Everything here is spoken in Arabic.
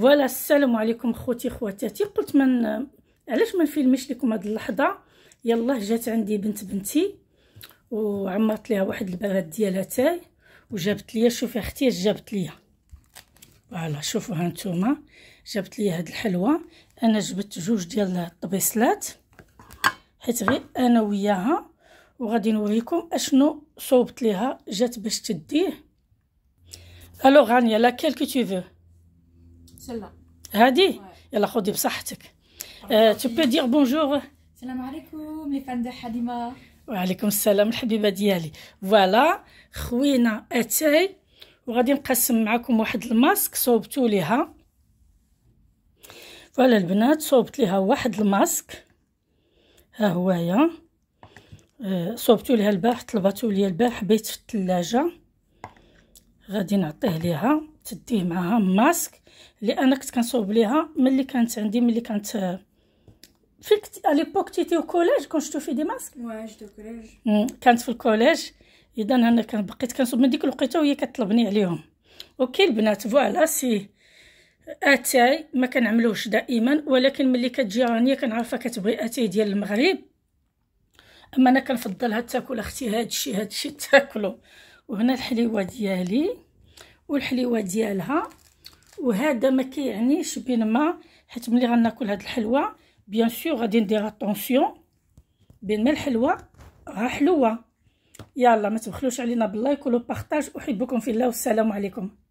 فوالا السلام عليكم خوتي خواتاتي قلت من علاش ما نفيلمش لكم هاد اللحظه يلا جات عندي بنت بنتي وعمرت ليها واحد البنات ديالها تاي وجابت ليا شوفي اختي جابت ليا فوالا شوفوا ها نتوما جابت ليا هاد الحلوه انا جبت جوج ديال الطبيصلات حيت غير انا وياها وغادي نوريكم اشنو صوبت ليها جات باش تديه الو غانيا لا كيلكو تي فو celle هادي يلا خدي بصحتك. Tu peux dire بونجور السلام عليكم لي فان دو وعليكم السلام الحبيبة ديالي. فوالا خوينا اتاي وغادي نقسم معكم واحد الماسك صوبتو ليها. فوالا البنات صوبت ليها واحد الماسك. ها هويا آه، صوبتو ليها البارح طلباتو ليا البارح بيت في الثلاجة. غادي نعطيه ليها. تديه معها ماسك اللي انا كنت كنصوب ليها ملي كانت عندي ملي كانت فين كنت اليبوك تيتي وكوليج شتو فيه دي ماسك كانت في الكوليج اذا انا كان بقيت كنصوب من ديك الوقيته وهي كتطلبني عليهم اوكي البنات فوالا سي اتاي ما كنعملوش دائما ولكن ملي كتجي رانيا كنعرفها كتبغي اتاي ديال المغرب اما انا كنفضلها تاكل اختي هادشي هادشي تاكلو وهنا الحليوه ديالي والحليوه ديالها وهذا ما كيعنيش ما حيت ملي غناكل هاد الحلوه بيان سور غادي ندير اتونسيون ما الحلوه راه حلوه يلا ما تبخلوش علينا باللايك بارطاج احبكم في الله والسلام عليكم